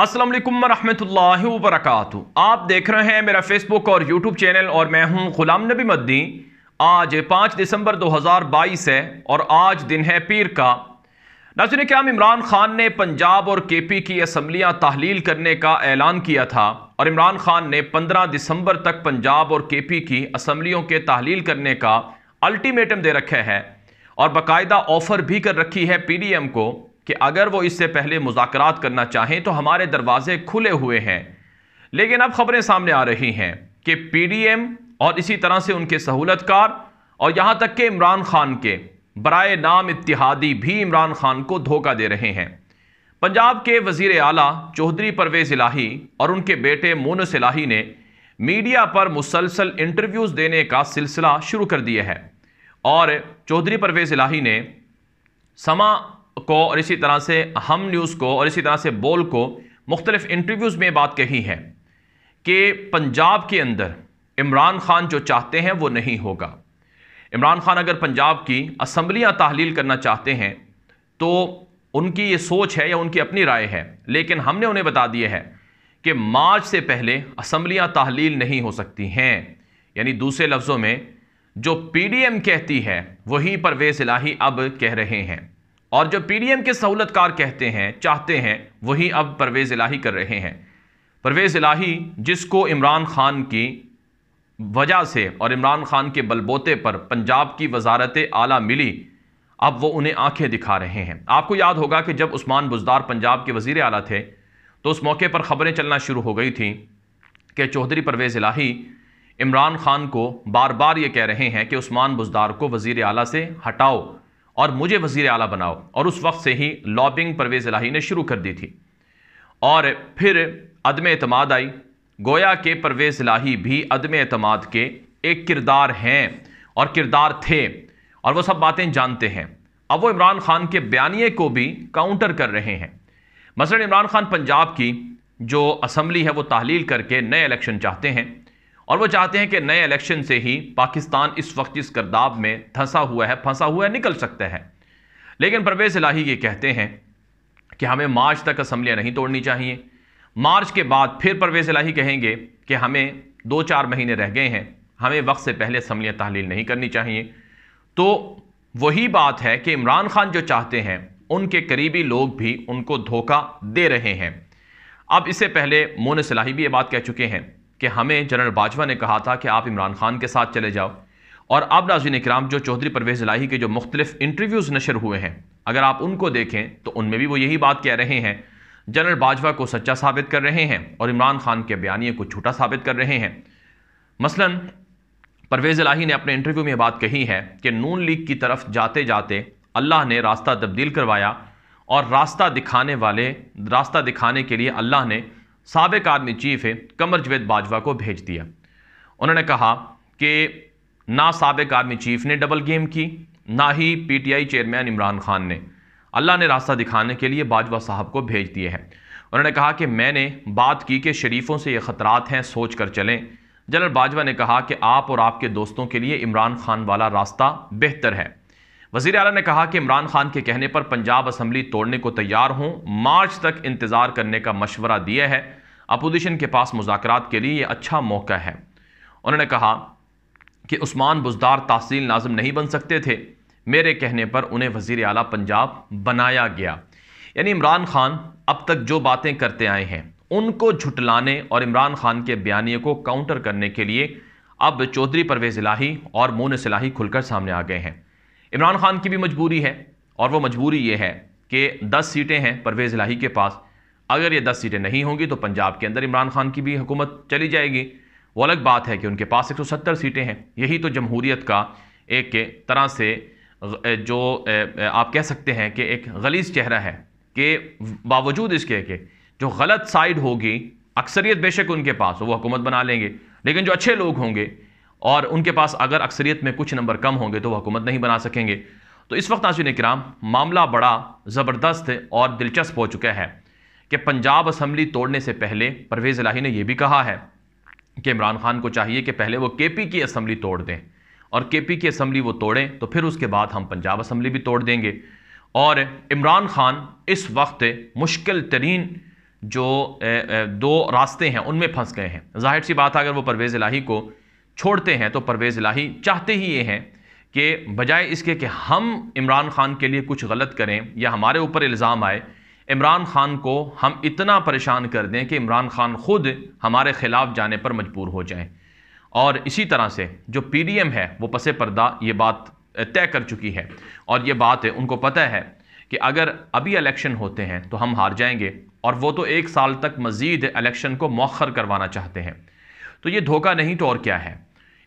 असलम वालेकुम रहमतुल्लाहि आप देख रहे हैं मेरा फेसबुक और यूट्यूब चैनल और मैं हूं गुलाम नबी मद्दी आज 5 दिसंबर 2022 है और आज दिन है पीर का नाजन क्या इमरान खान ने पंजाब और के पी की असम्बलियाँ तहलील करने का ऐलान किया था और इमरान खान ने 15 दिसंबर तक पंजाब और के पी की असम्बलियों के तहलील करने का अल्टीमेटम दे रखे है और बाकायदा ऑफर भी कर रखी है पी डी एम को कि अगर वो इससे पहले मुजाकर करना चाहें तो हमारे दरवाजे खुले हुए हैं लेकिन अब खबरें सामने आ रही हैं कि पी डी एम और इसी तरह से उनके सहूलतकार और यहाँ तक के इमरान खान के बरए नाम इतिहादी भी इमरान खान को धोखा दे रहे हैं पंजाब के वजीर आला चौधरी परवेज इलाही और उनके बेटे मोनस इलाही ने मीडिया पर मुसलसल इंटरव्यूज़ देने का सिलसिला शुरू कर दिया है और चौधरी परवेज इलाही ने समा को और इसी तरह से हम न्यूज़ को और इसी तरह से बोल को मुख्तलिफ़ इंटरव्यूज़ में बात कही है कि पंजाब के अंदर इमरान खान जो चाहते हैं वो नहीं होगा इमरान खान अगर पंजाब की असम्बलियाँ तहलील करना चाहते हैं तो उनकी ये सोच है या उनकी अपनी राय है लेकिन हमने उन्हें बता दिया है कि मार्च से पहले असम्बलियाँ तहलील नहीं हो सकती हैं यानी दूसरे लफ्ज़ों में जो एम कहती है वही परवेज़ इलाही अब कह रहे हैं और जो पीडीएम के सहूलतकार कहते हैं चाहते हैं वही अब परवेज़ इलाही कर रहे हैं परवेज़ इलाही जिसको इमरान खान की वजह से और इमरान खान के बलबोते पर पंजाब की वजारत आला मिली अब वो उन्हें आंखें दिखा रहे हैं आपको याद होगा कि जब उस्मान बुजदार पंजाब के वजीर आला थे तो उस मौके पर ख़बरें चलना शुरू हो गई थी कि चौधरी परवेज़ इलाही इमरान खान को बार बार ये कह रहे हैं कि उस्मान बुजदार को वज़ी आला से हटाओ और मुझे वजीर आला बनाओ और उस वक्त से ही लॉबिंग परवेज़ इलाही ने शुरू कर दी थी और फिर अदम अतमाद आई गोया के परवेज़ इलाही भी अदम अतमाद के एक किरदार हैं और किरदार थे और वह सब बातें जानते हैं अब वो इमरान खान के बयानिए को भी काउंटर कर रहे हैं मसला इमरान खान पंजाब की जो असम्बली है वो तहलील करके नए इलेक्शन चाहते हैं और वो चाहते हैं कि नए इलेक्शन से ही पाकिस्तान इस वक्त इस करदाब में धंसा हुआ है फंसा हुआ है निकल सकता है लेकिन परवेज इलाही ये कहते हैं कि हमें मार्च तक असम्बलियाँ नहीं तोड़नी चाहिए मार्च के बाद फिर परवेज इलाही कहेंगे कि हमें दो चार महीने रह गए हैं हमें वक्त से पहले असम्बलियाँ तहलील नहीं करनी चाहिए तो वही बात है कि इमरान खान जो चाहते हैं उनके करीबी लोग भी उनको धोखा दे रहे हैं अब इससे पहले मोन सलाही भी ये बात कह चुके हैं कि हमें जनरल बाजवा ने कहा था कि आप इमरान खान के साथ चले जाओ और अब नाजीन कराम जो चौधरी परवेज़ लाही के जो मुख्तलिफ इंटरव्यूज़ नशर हुए हैं अगर आप उनको देखें तो उनमें भी वो यही बात कह रहे हैं जनरल बाजवा को सच्चा साबित कर रहे हैं और इमरान खान के बयानिए को झूठा साबित कर रहे हैं मसलन परवेज़ लाही ने अपने इंटरव्यू में बात कही है कि नून लीग की तरफ जाते जाते अल्लाह ने रास्ता तब्दील करवाया और रास्ता दिखाने वाले रास्ता दिखाने के लिए अल्लाह ने सबक आर्मी चीफ है कमर जवेद बाजवा को भेज दिया उन्होंने कहा कि ना सबक आर्मी चीफ ने डबल गेम की ना ही पीटीआई चेयरमैन इमरान खान ने अल्लाह ने रास्ता दिखाने के लिए बाजवा साहब को भेज दिए हैं उन्होंने कहा कि मैंने बात की कि शरीफों से ये ख़तरात हैं सोच कर चलें जनरल बाजवा ने कहा कि आप और आपके दोस्तों के लिए इमरान खान वाला रास्ता बेहतर है वजीर अला ने कहा कि इमरान खान के कहने पर पंजाब असम्बली तोड़ने को तैयार हों मार्च तक इंतज़ार करने का मशवरा दिया है अपोजिशन के पास मुजाकर के लिए ये अच्छा मौका है उन्होंने कहा कि उस्मान बुजदार तहसील नाजम नहीं बन सकते थे मेरे कहने पर उन्हें वजीर अला पंजाब बनाया गया यानी इमरान खान अब तक जो बातें करते आए हैं उनको झुटलाने और इमरान खान के बयानी को काउंटर करने के लिए अब चौधरी परवेज़ इलाही और मोन सिलाही खुलकर सामने आ गए हैं इमरान खान की भी मजबूरी है और वो मजबूरी ये है कि दस सीटें हैं परवेज़ लाही के पास अगर ये दस सीटें नहीं होंगी तो पंजाब के अंदर इमरान खान की भी हुकूमत चली जाएगी वो अलग बात है कि उनके पास एक सौ सत्तर सीटें हैं यही तो जमहूरीत का एक तरह से जो आप कह सकते हैं कि एक गलीज चेहरा है कि बावजूद इसके के जो गलत साइड होगी अक्सरियत बेशक उनके पास वो हुकूमत बना लेंगे लेकिन जो अच्छे लोग होंगे और उनके पास अगर अक्सरियत में कुछ नंबर कम होंगे तो वह हुकूमत नहीं बना सकेंगे तो इस वक्त नाजिन कराम मामला बड़ा ज़बरदस्त और दिलचस्प हो चुका है कि पंजाब असम्बली तोड़ने से पहले परवेज़ इलाही ने यह भी कहा है कि इमरान खान को चाहिए कि पहले वो के पी की असम्बली तोड़ दें और के पी की असम्बली वो तोड़ें तो फिर उसके बाद हम पंजाब असम्बली भी तोड़ देंगे और इमरान खान इस वक्त मुश्किल तरीन जो दो रास्ते हैं उनमें फंस गए हैं जाहिर सी बात है अगर वो परवेज़ इलाही को छोड़ते हैं तो परवेज़ इलाही चाहते ही ये हैं कि बजाय इसके कि हम इमरान ख़ान के लिए कुछ गलत करें या हमारे ऊपर इल्ज़ाम आए इमरान ख़ान को हम इतना परेशान कर दें कि इमरान ख़ान ख़ुद हमारे ख़िलाफ़ जाने पर मजबूर हो जाएं और इसी तरह से जो पी डी एम है वो पस पर्दा ये बात तय कर चुकी है और ये बात है उनको पता है कि अगर अभी इलेक्शन होते हैं तो हम हार जाएंगे और वो तो एक साल तक मज़ीद इलेक्शन को मौखर करवाना चाहते हैं तो ये धोखा नहीं तो और क्या है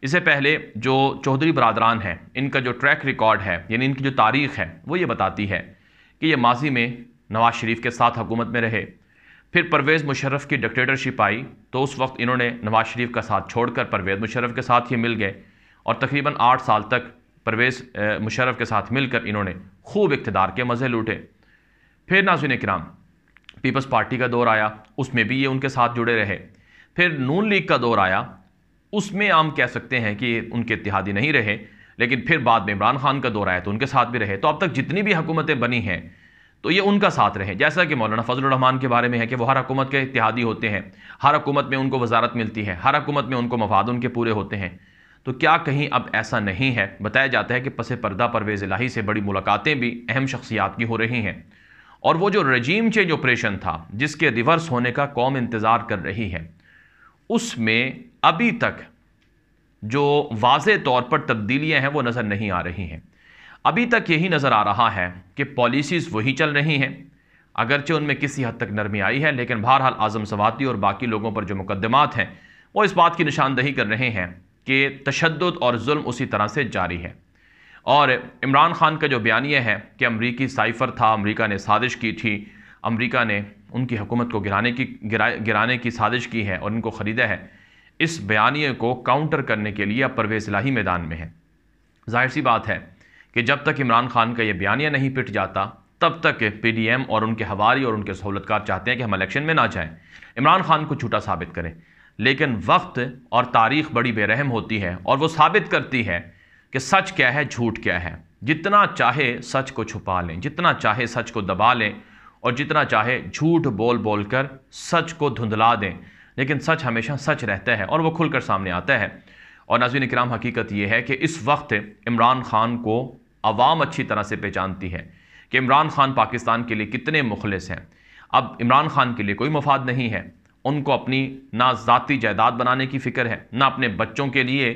इससे पहले जो चौधरी बरदरान हैं इनका जो ट्रैक रिकॉर्ड है यानी इनकी जो तारीख है वो ये बताती है कि ये माजी में नवाज शरीफ के साथ हुकूमत में रहे फिर परवेज़ मुशर्रफ की डिक्टेटरशिप आई तो उस वक्त इन्होंने नवाज शरीफ का साथ छोड़कर परवेज़ मुशर्रफ के साथ ही मिल गए और तकरीबन आठ साल तक परवेज़ मुशर्रफ के साथ मिलकर इन्होंने खूब इकतदार के मज़े लूटे फिर नाजुन कराम पीपल्स पार्टी का दौर आया उसमें भी ये उनके साथ जुड़े रहे फिर नून लीग का दौर आया उसमें हम कह सकते हैं कि उनके इतिहादी नहीं रहे लेकिन फिर बाद में इमरान खान का दौर आया तो उनके साथ भी रहे तो अब तक जितनी भी हुकूमतें बनी हैं तो ये उनका साथ रहे जैसा कि मौलाना फजल रहमान के बारे में है कि वो हर हकूमत के इतिहादी होते हैं हर हकूमत में उनको वजारत मिलती है हर हकूमत में उनको मफाद उनके पूरे होते हैं तो क्या कहीं अब ऐसा नहीं है बताया जाता है कि पसे पर्दा परवेज इलाही से बड़ी मुलाकातें भी अहम शख्सियात की हो रही हैं और वो जो रजीम चेंज ऑपरेशन था जिसके रिवर्स होने का कौम इंतज़ार कर रही है उसमें अभी तक जो वाज तौर पर तब्दीलियाँ हैं वो नज़र नहीं आ रही हैं अभी तक यही नज़र आ रहा है कि पॉलिसीज़ वही चल रही हैं अगरचे उनमें किसी हद तक नरमी आई है लेकिन बहरहाल आज़म सवाती और बाकी लोगों पर जो मुकदमात हैं वो इस बात की निशानदही कर रहे हैं कि तशद और जुल्म उसी तरह से जारी है और इमरान खान का जो बयानिया है कि अमरीकी साइफर था अमरीका ने साजिश की थी अमेरिका ने उनकी हुकूमत को गिराने की गिरा गिराने की साजिश की है और इनको ख़रीदा है इस बयानिए को काउंटर करने के लिए अब परवेज़ लाही मैदान में है जाहिर सी बात है कि जब तक इमरान खान का यह बयानिया नहीं पिट जाता तब तक पीडीएम और उनके हवारी और उनके सहूलतकार चाहते हैं कि हम इलेक्शन में ना जाएं इमरान खान को छूटा साबित करें लेकिन वक्त और तारीख बड़ी बेरहम होती है और वो साबित करती है कि सच क्या है झूठ क्या है जितना चाहे सच को छुपा लें जितना चाहे सच को दबा लें और जितना चाहे झूठ बोल बोल कर सच को धुंधला दें लेकिन सच हमेशा सच रहता है और वह खुलकर सामने आता है और नाजिन कराम हकीकत यह है कि इस वक्त इमरान खान को आवाम अच्छी तरह से पहचानती है कि इमरान खान पाकिस्तान के लिए कितने मुखलस हैं अब इमरान खान के लिए कोई मफाद नहीं है उनको अपनी ना ज़ाती जायदाद बनाने की फ़िक्र है ना अपने बच्चों के लिए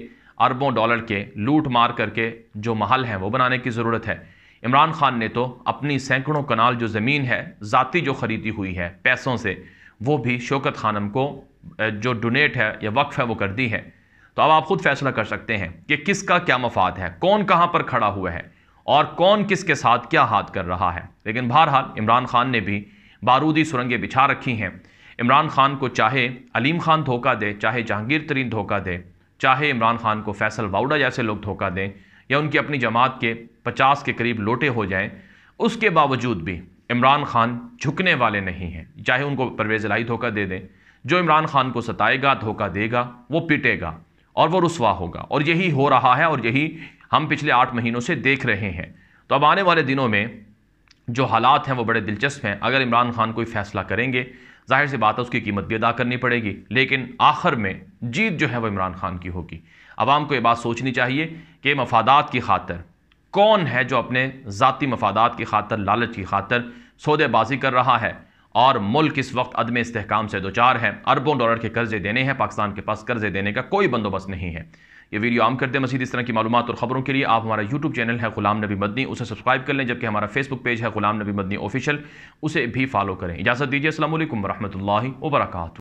अरबों डॉलर के लूट मार करके जो महल हैं वो बनाने की ज़रूरत है इमरान खान ने तो अपनी सैकड़ों कनाल जो ज़मीन है ज़ाती जो ख़रीदी हुई है पैसों से वो भी शौकत खानम को जो डोनेट है या वक्फ है वो कर दी है तो अब आप ख़ुद फैसला कर सकते हैं कि किसका क्या मफाद है कौन कहाँ पर खड़ा हुआ है और कौन किसके साथ क्या हाथ कर रहा है लेकिन बहरहाल इमरान खान ने भी बारूदी सुरंगें बिछा रखी हैं इमरान खान को चाहे अलीम खान धोखा दे चाहे जहांगीर तरीन धोखा दे चाहे इमरान खान को फैसल वाउडा जैसे लोग धोखा दें या उनकी अपनी जमात के पचास के करीब लोटे हो जाएँ उसके बावजूद भी इमरान खान झुकने वाले नहीं हैं चाहे उनको परवेज़ लाई धोखा दे दें जो इमरान खान को सताएगा धोखा देगा वो पिटेगा और वो रसवा होगा और यही हो रहा है और यही हम पिछले आठ महीनों से देख रहे हैं तो अब आने वाले दिनों में जो हालात हैं वो बड़े दिलचस्प हैं अगर इमरान खान कोई फ़ैसला करेंगे जाहिर सी बात है उसकी कीमत भी अदा करनी पड़ेगी लेकिन आखिर में जीत जो है वह इमरान खान की होगी आवाम को ये बात सोचनी चाहिए कि मफादात की खातर कौन है जो अपने ज़ाती मफादात की खातर लालच की खातर सौदेबाजी कर रहा है और मुल्क इस वक्त अदम इसकाम से दो चार है अरबों डॉलर के कर्जे देने हैं पाकिस्तान के पास कर्जे देने का कोई बंदोबस्त नहीं है ये वीडियो आम करते हैं मसीद इस तरह की मालूम और ख़बरों के लिए आप हमारा यूट्यूब चैनल है गुलाम नबी मदनी उसे सब्सक्राइब कर लें जबकि हमारा फेसबुक पेज है गुलाम नबी मदनी ऑफिशियल उसे भी फॉलो करें इजाज़त दीजिए असल वरहमल वर्का